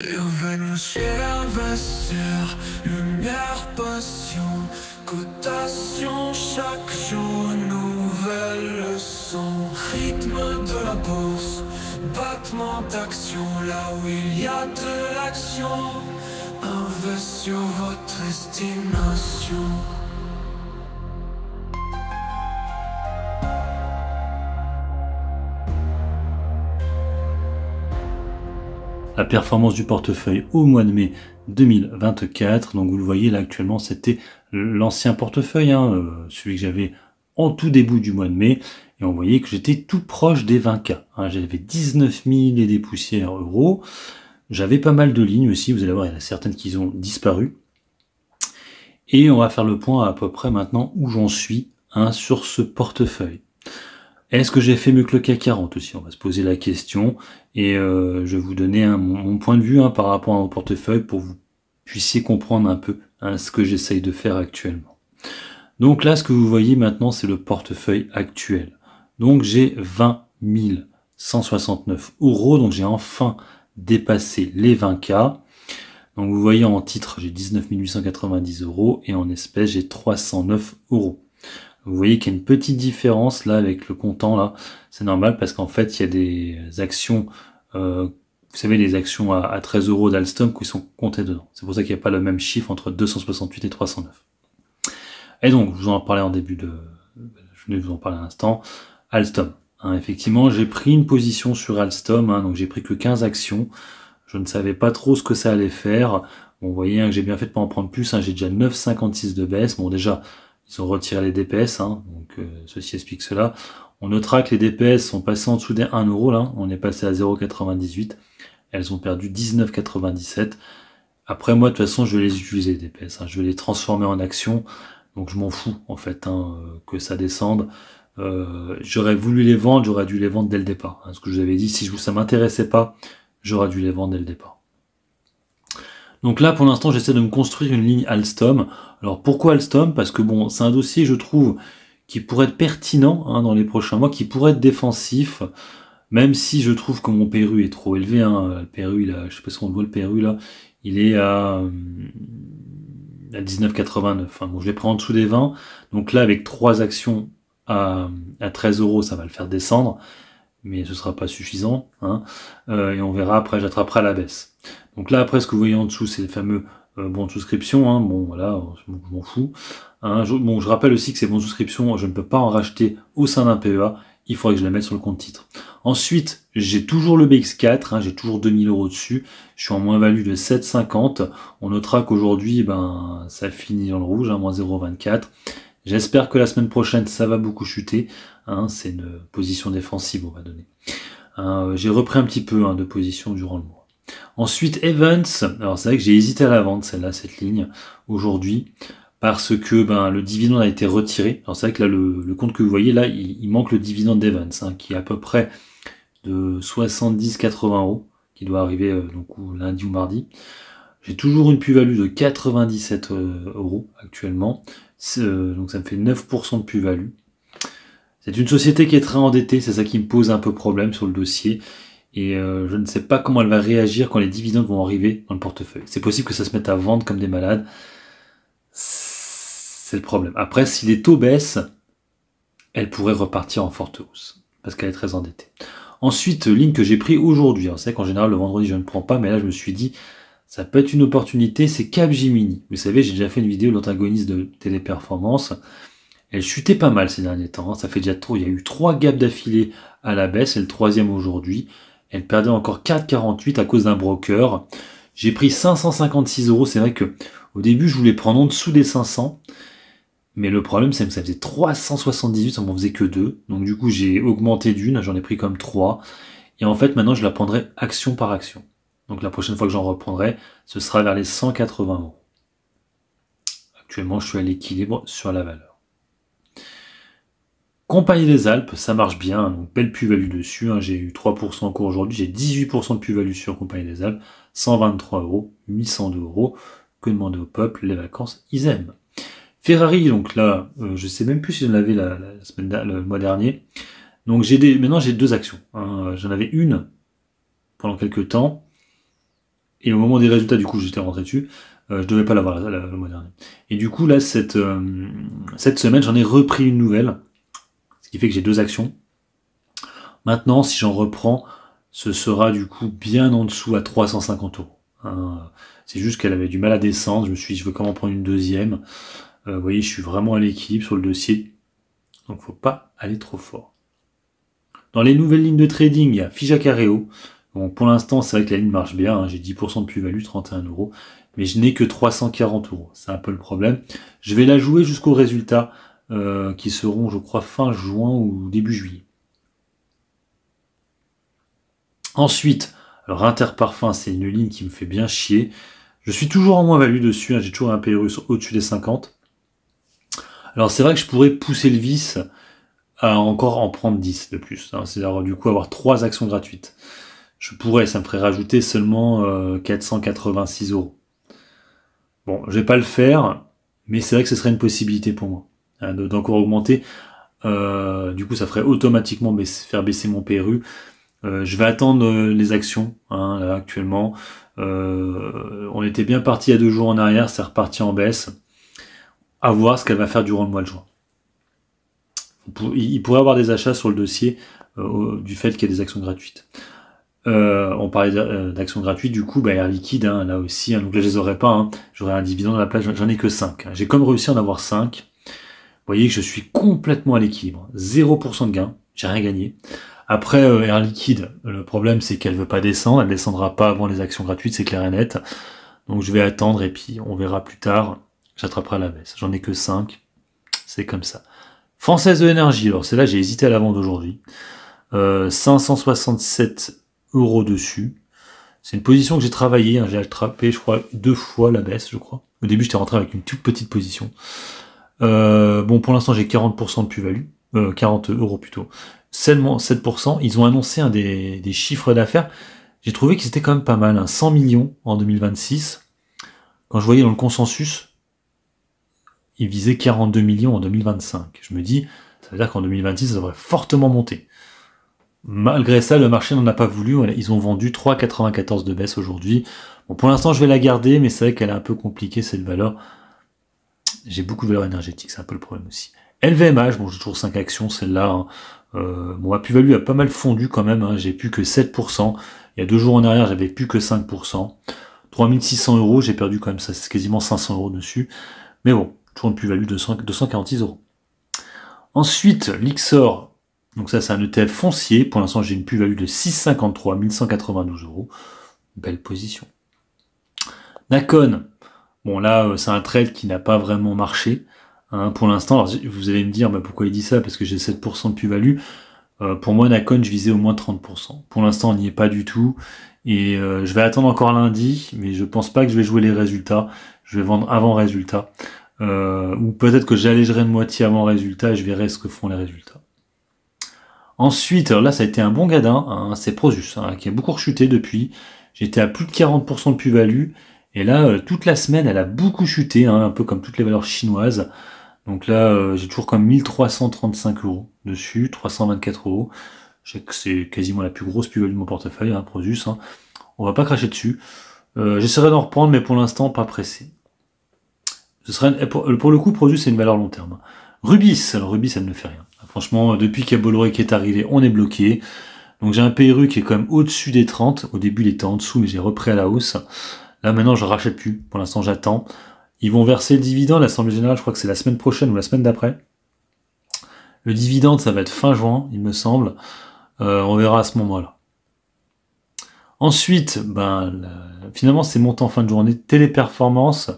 Bienvenue chez une lumière, passion, cotation chaque jour, nouvelle leçon, rythme de la bourse, battement d'action, là où il y a de l'action, investir sur votre estimation la performance du portefeuille au mois de mai 2024. Donc vous le voyez là actuellement, c'était l'ancien portefeuille, hein, euh, celui que j'avais en tout début du mois de mai. Et on voyait que j'étais tout proche des 20K. Hein. J'avais 19 000 et des poussières euros. J'avais pas mal de lignes aussi, vous allez voir, il y en a certaines qui ont disparu. Et on va faire le point à, peu près maintenant où j'en suis hein, sur ce portefeuille. Est-ce que j'ai fait mieux que le CAC 40 aussi On va se poser la question et euh, je vais vous donner mon, point de vue hein, par rapport à mon portefeuille pour que vous puissiez comprendre un peu hein, ce que j'essaye de faire actuellement. Donc là, ce que vous voyez maintenant, c'est le portefeuille actuel. Donc j'ai 20 169 euros, donc j'ai enfin dépassé les 20K. Donc vous voyez en titre j'ai 19 890 euros et en espèce, j'ai 309 euros. Vous voyez qu'il y a une petite différence là avec le comptant là. C'est normal parce qu'en fait, il y a des actions, euh, vous savez, les actions à, 13 euros d'Alstom qui sont comptées dedans. C'est pour ça qu'il n'y a pas le même chiffre entre 268 et 309. Et donc, je vous en parlais en début de... Je venais vous en parler à l'instant. Alstom. Hein, effectivement, j'ai pris une position sur Alstom, hein, donc j'ai pris que 15 actions. Je ne savais pas trop ce que ça allait faire. vous voyez, hein, que j'ai bien fait de pas en prendre plus. j'ai déjà 9,56 de baisse. Bon, déjà, ils ont retiré les DPS, hein, donc euh, ceci explique cela. On notera que les DPS sont passés en dessous des 1 là, on est passé à 0,98. Elles ont perdu 19,97. Après moi, de toute façon, je vais les utiliser, les DPS, hein. je vais les transformer en actions. donc je m'en fous, en fait, hein, euh, que ça descende. Euh, j'aurais voulu les vendre, j'aurais dû les vendre dès le départ. Hein. ce que je vous avais dit, si ça m'intéressait pas, j'aurais dû les vendre dès le départ. Donc là, pour l'instant, j'essaie de me construire une ligne Alstom. Alors pourquoi Alstom Parce que bon, c'est un dossier, je trouve, qui pourrait être pertinent hein, dans les prochains mois, qui pourrait être défensif, même si je trouve que mon Péru est trop élevé. Hein. Le il a, je sais pas si on voit le là, il est à, à 19,89. Enfin bon, je vais prendre en dessous des 20. Donc là, avec trois actions à, à 13 euros, ça va le faire descendre mais ce sera pas suffisant, hein, euh, et on verra après, j'attraperai la baisse. Donc là, après, ce que vous voyez en dessous, c'est le fameux bons euh, bon de souscription, hein, bon voilà, je m'en fous. Hein. bon, je rappelle aussi que ces bons de souscription, je ne peux pas en racheter au sein d'un PEA, il faudrait que je les mette sur le compte titre. Ensuite, j'ai toujours le BX4, hein, j'ai toujours 2000 euros dessus, je suis en moins-value de 7,50. On notera qu'aujourd'hui, ben, ça finit dans le rouge, hein, moins 0,24. J'espère que la semaine prochaine, ça va beaucoup chuter. Hein, c'est une position défensive, on va donner. Hein, euh, j'ai repris un petit peu hein, de position durant le mois. Ensuite, Evans. Alors c'est vrai que j'ai hésité à la vendre, celle-là, cette ligne, aujourd'hui, parce que ben, le dividende a été retiré. Alors c'est vrai que là, le, compte que vous voyez, là, il, manque le dividende d'Evans, qui est à peu près de 70-80 euros, qui doit arriver euh, donc, lundi ou mardi. J'ai toujours une plus-value de 97 euh, euros actuellement. Euh, donc ça me fait 9% de plus-value. C'est une société qui est très endettée, c'est ça qui me pose un peu problème sur le dossier. Et euh, je ne sais pas comment elle va réagir quand les dividendes vont arriver dans le portefeuille. C'est possible que ça se mette à vendre comme des malades. C'est le problème. Après, si les taux baissent, elle pourrait repartir en forte hausse. Parce qu'elle est très endettée. Ensuite, ligne que j'ai pris aujourd'hui. on hein, sait qu'en général, le vendredi, je ne prends pas, mais là, je me suis dit, ça peut être une opportunité, c'est Capgemini. Vous savez, j'ai déjà fait une vidéo de l'antagoniste de téléperformance. Elle chutait pas mal ces derniers temps. Hein. Ça fait déjà trop. Il y a eu trois gaps d'affilée à la baisse et le troisième aujourd'hui. Elle perdait encore 4,48 à cause d'un broker. J'ai pris 556 euros. C'est vrai que au début, je voulais prendre en dessous des 500. Mais le problème, c'est que ça faisait 378, ça m'en faisait que deux. Donc du coup, j'ai augmenté d'une, j'en ai pris comme trois. Et en fait, maintenant, je la prendrai action par action. Donc la prochaine fois que j'en reprendrai, ce sera vers les 180 euros. Actuellement, je suis à l'équilibre sur la valeur. Compagnie des Alpes, ça marche bien, hein, donc belle plus-value dessus. Hein. j'ai eu 3% en cours aujourd'hui, j'ai 18% de plus-value sur Compagnie des Alpes, 123 euros, 802 euros. Que demander au peuple Les vacances, ils aiment. Ferrari, donc là, je euh, je sais même plus si j'en avais la, semaine, le mois dernier. Donc j'ai des, maintenant j'ai deux actions. Hein. J'en avais une pendant quelques temps et au moment des résultats, du coup, j'étais rentré dessus. Euh, je devais pas l'avoir la, le mois dernier. Et du coup, là, cette, euh, cette semaine, j'en ai repris une nouvelle. Ce qui fait que j'ai deux actions. Maintenant, si j'en reprends, ce sera du coup bien en dessous à 350 euros. Hein, euh, c'est juste qu'elle avait du mal à descendre. Je me suis dit, je veux comment prendre une deuxième. Euh, vous voyez, je suis vraiment à l'équilibre sur le dossier. Donc, faut pas aller trop fort. Dans les nouvelles lignes de trading, il y a Fija Carreo pour l'instant, c'est vrai que la ligne marche bien. Hein. J'ai 10% de plus-value, 31 euros. Mais je n'ai que 340 euros. C'est un peu le problème. Je vais la jouer jusqu'aux résultats euh, qui seront, je crois, fin juin ou début juillet. Ensuite, alors Interparfum, c'est une ligne qui me fait bien chier. Je suis toujours en moins-value dessus. Hein. J'ai toujours un Pérus au-dessus des 50. Alors c'est vrai que je pourrais pousser le vice à encore en prendre 10 de plus. Hein. C'est-à-dire du coup avoir 3 actions gratuites. Je pourrais, ça me ferait rajouter seulement 486 euh, euros. Bon, je vais pas le faire, mais c'est vrai que ce serait une possibilité pour moi hein, d'encore augmenter. Euh, du coup, ça ferait automatiquement faire baisser mon PRU. Euh, je vais attendre les actions hein, actuellement. on était bien parti il y a deux jours en arrière, c'est reparti en baisse. À voir ce qu'elle va faire durant le mois de juin. Il pourrait y avoir des achats sur le dossier du fait qu'il y a des actions gratuites. Euh, on parlait euh, d'actions gratuites, du coup, bah, Air Liquide, hein, là aussi, donc là je les aurais pas, hein. j'aurais un dividende à la place, j'en ai que 5. Hein. J'ai comme réussi à en avoir 5. Vous voyez que je suis complètement à l'équilibre, 0% de gain, j'ai rien gagné. Après, euh, Air Liquide, le problème c'est qu'elle veut pas descendre, elle descendra pas avant les actions gratuites, c'est clair et net. Donc je vais attendre et puis on verra plus tard, j'attraperai la baisse. J'en ai que 5, c'est comme ça. Française de l'énergie, alors c'est là j'ai hésité à la vendre aujourd'hui. Euh, 567 euros dessus. C'est une position que j'ai travaillée, hein. j'ai attrapé, je crois, deux fois la baisse, je crois. Au début, j'étais rentré avec une toute petite position. Euh, bon, pour l'instant, j'ai 40% de plus-value, euh, 40 euros plutôt. Seulement 7%, ils ont annoncé un des, chiffres d'affaires. J'ai trouvé qu'ils c'était quand même pas mal, 100 hein. millions en 2026. Quand je voyais dans le consensus, ils visaient 42 millions en 2025. Je me dis, ça veut dire qu'en 2026, ça devrait fortement monter. Malgré ça, le marché n'en a pas voulu. Ils ont vendu 3,94 de baisse aujourd'hui. Bon, pour l'instant, je vais la garder, mais c'est vrai qu'elle est un peu compliquée, cette valeur. J'ai beaucoup de valeur énergétique, c'est un peu le problème aussi. LVMH, bon, j'ai toujours 5 actions, celle-là. Hein. Euh, bon, plus-value a pas mal fondu quand même. Hein. J'ai plus que 7%. Il y a deux jours en arrière, j'avais plus que 5%. 3600 euros, j'ai perdu quand même ça, c'est quasiment 500 euros dessus. Mais bon, toujours une plus-value de 246 euros. Ensuite, l'Ixor, donc ça, c'est un ETF foncier. Pour l'instant, j'ai une plus-value de 653 1192 euros. Belle position. Nacon. Bon, là, euh, c'est un trade qui n'a pas vraiment marché. Hein, pour l'instant, vous allez me dire pourquoi il dit ça, parce que j'ai 7% de plus-value. Euh, pour moi, Nacon, je visais au moins 30%. Pour l'instant, on n'y est pas du tout. Et euh, je vais attendre encore lundi, mais je pense pas que je vais jouer les résultats. Je vais vendre avant résultat. ou peut-être que j'allégerai de moitié avant résultat et je verrai ce que font les résultats. Ensuite, là, ça a été un bon gadin, hein, c'est Prosus, hein, qui a beaucoup rechuté depuis. J'étais à plus de 40% de plus-value. Et là, euh, toute la semaine, elle a beaucoup chuté, hein, un peu comme toutes les valeurs chinoises. Donc là, euh, j'ai toujours comme 1335 euros dessus, 324 euros. Je sais que c'est quasiment la plus grosse plus-value de mon portefeuille, hein, Prosus. On va pas cracher dessus. Euh, j'essaierai d'en reprendre, mais pour l'instant, pas pressé. Ce serait, pour, le coup, Prosus, c'est une valeur long terme. Rubis, alors Rubis, ça ne fait rien. Franchement, depuis qu'il y a Bolloré qui est arrivé, on est bloqué. Donc j'ai un PRU qui est quand même au-dessus des 30. Au début, il était en dessous, mais j'ai repris à la hausse. Là, maintenant, je rachète plus. Pour l'instant, j'attends. Ils vont verser le dividende, l'Assemblée Générale, je crois que c'est la semaine prochaine ou la semaine d'après. Le dividende, ça va être fin juin, il me semble. Euh, on verra à ce moment-là. Ensuite, ben, finalement, c'est montant fin de journée. Téléperformance,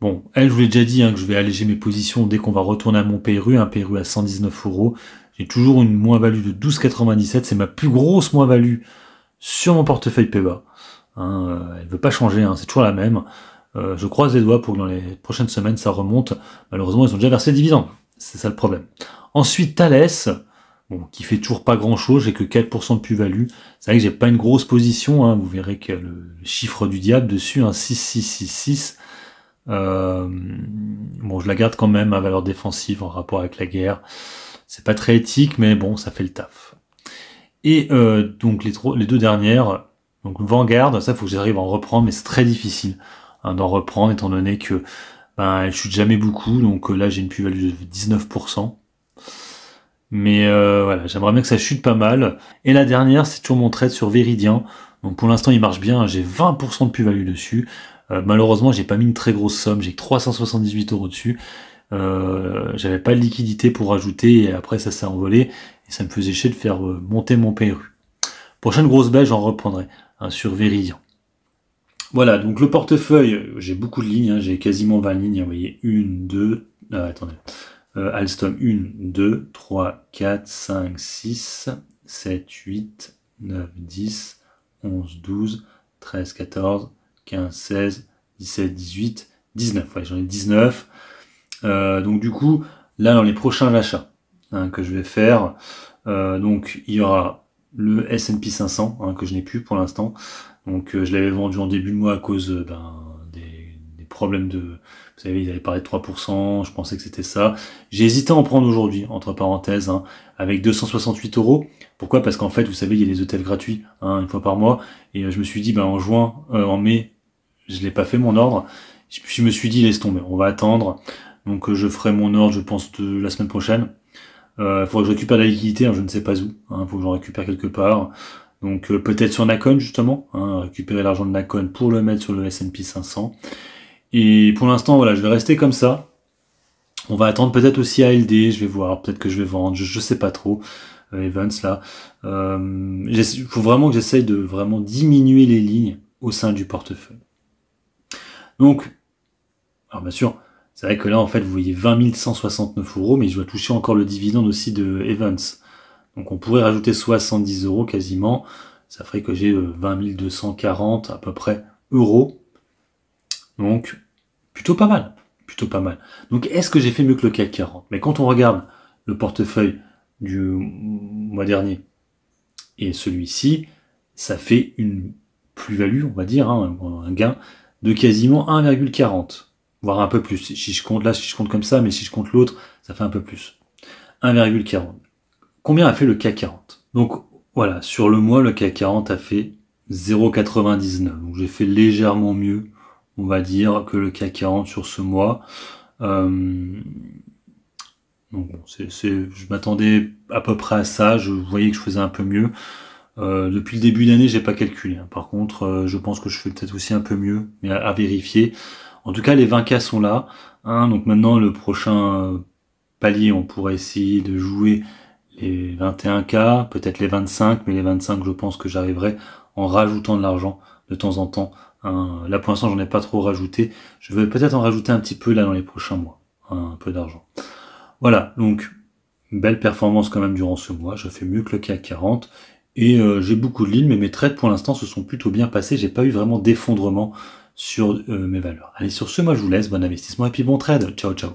Bon, elle, je vous l'ai déjà dit hein, que je vais alléger mes positions dès qu'on va retourner à mon PRU, un PRU à 119 euros. J'ai toujours une moins-value de 12,97, c'est ma plus grosse moins-value sur mon portefeuille PEBA. Hein, euh, elle ne veut pas changer, hein, c'est toujours la même. Euh, je croise les doigts pour que dans les prochaines semaines ça remonte. Malheureusement, ils ont déjà versé des dividendes. C'est ça le problème. Ensuite, Thales, bon, qui fait toujours pas grand chose, j'ai que 4% de plus-value. C'est vrai que j'ai pas une grosse position, vous verrez que le chiffre du diable dessus, 6666. 6, 6, 6, euh, bon, je la garde quand même à valeur défensive en rapport avec la guerre. C'est pas très éthique, mais bon, ça fait le taf. Et euh, donc les, deux dernières, donc Vanguard, ça faut que j'arrive à en reprendre, mais c'est très difficile hein, d'en reprendre étant donné que ben, elle chute jamais beaucoup, donc euh, là j'ai une plus-value de 19%. Mais voilà, j'aimerais bien que ça chute pas mal. Et la dernière, c'est toujours mon trade sur Véridien. Donc pour l'instant, il marche bien. Hein, j'ai 20% de plus-value dessus malheureusement, malheureusement, j'ai pas mis une très grosse somme, j'ai 378 euros dessus. Euh, j'avais pas de liquidité pour ajouter et après ça s'est envolé et ça me faisait chier de faire euh, monter mon PRU. Prochaine grosse baisse, j'en reprendrai un hein, sur Véridian. Voilà, donc le portefeuille, j'ai beaucoup de lignes, hein. j'ai quasiment 20 lignes, hein, vous voyez, 1, 2, ah, euh, Alstom 1, 2, 3, 4, 5, 6, 7, 8, 9, 10, 11, 12, 13, 14, 16, 17, 18, 19. j'en ai 19. Euh, donc du coup, là dans les prochains achats hein, que je vais faire, euh, donc il y aura le S&P 500 hein, que je n'ai plus pour l'instant. Donc euh, je l'avais vendu en début de mois à cause ben, des, problèmes de, vous savez, ils avaient parlé de 3%. Je pensais que c'était ça. J'ai hésité à en prendre aujourd'hui, entre parenthèses, hein, avec 268 euros. Pourquoi Parce qu'en fait, vous savez, il y a les hôtels gratuits une fois par mois, et je me suis dit, ben en juin, en mai je l'ai pas fait mon ordre. Je, me suis dit laisse tomber, on va attendre. Donc euh, je ferai mon ordre, je pense, de la semaine prochaine. Il euh, faudra que je récupère la liquidité, hein, je ne sais pas où. Il hein, faut que j'en récupère quelque part. Donc euh, peut-être sur Nacon justement, hein, récupérer l'argent de Nacon pour le mettre sur le S&P 500. Et pour l'instant, voilà, je vais rester comme ça. On va attendre peut-être aussi ALD, je vais voir, peut-être que je vais vendre, je, ne sais pas trop. Evans là, il faut vraiment que j'essaye de vraiment diminuer les lignes au sein du portefeuille. Donc, alors bien sûr, c'est vrai que là, en fait, vous voyez 20 169 euros, mais je dois toucher encore le dividende aussi de Evans. Donc on pourrait rajouter 70 euros quasiment. Ça ferait que j'ai 20 euh, 240 à peu près euros. Donc, plutôt pas mal. Plutôt pas mal. Donc, est-ce que j'ai fait mieux que le CAC 40 Mais quand on regarde le portefeuille du mois dernier et celui-ci, ça fait une plus-value, on va dire, hein, un gain de quasiment 1,40, voire un peu plus. Si je compte là, si je compte comme ça, mais si je compte l'autre, ça fait un peu plus. 1,40. Combien a fait le CAC 40 Donc voilà, sur le mois, le CAC 40 a fait 0,99. Donc j'ai fait légèrement mieux, on va dire, que le CAC 40 sur ce mois. Euh... Donc c'est je m'attendais à peu près à ça, je voyais que je faisais un peu mieux. Euh, depuis le début d'année, j'ai pas calculé. Hein. Par contre, euh, je pense que je fais peut-être aussi un peu mieux, mais à, vérifier. En tout cas, les 20 k sont là. Hein. donc maintenant, le prochain euh, palier, on pourrait essayer de jouer les 21 k peut-être les 25, mais les 25, je pense que j'arriverai en rajoutant de l'argent de temps en temps. La hein. Là, pour l'instant, j'en ai pas trop rajouté. Je vais peut-être en rajouter un petit peu là dans les prochains mois, hein, un peu d'argent. Voilà, donc belle performance quand même durant ce mois. Je fais mieux que le CAC 40 et euh, j'ai beaucoup de lignes, mais mes trades pour l'instant se sont plutôt bien passés. J'ai pas eu vraiment d'effondrement sur euh, mes valeurs. Allez, sur ce, moi je vous laisse. Bon investissement et puis bon trade. Ciao, ciao.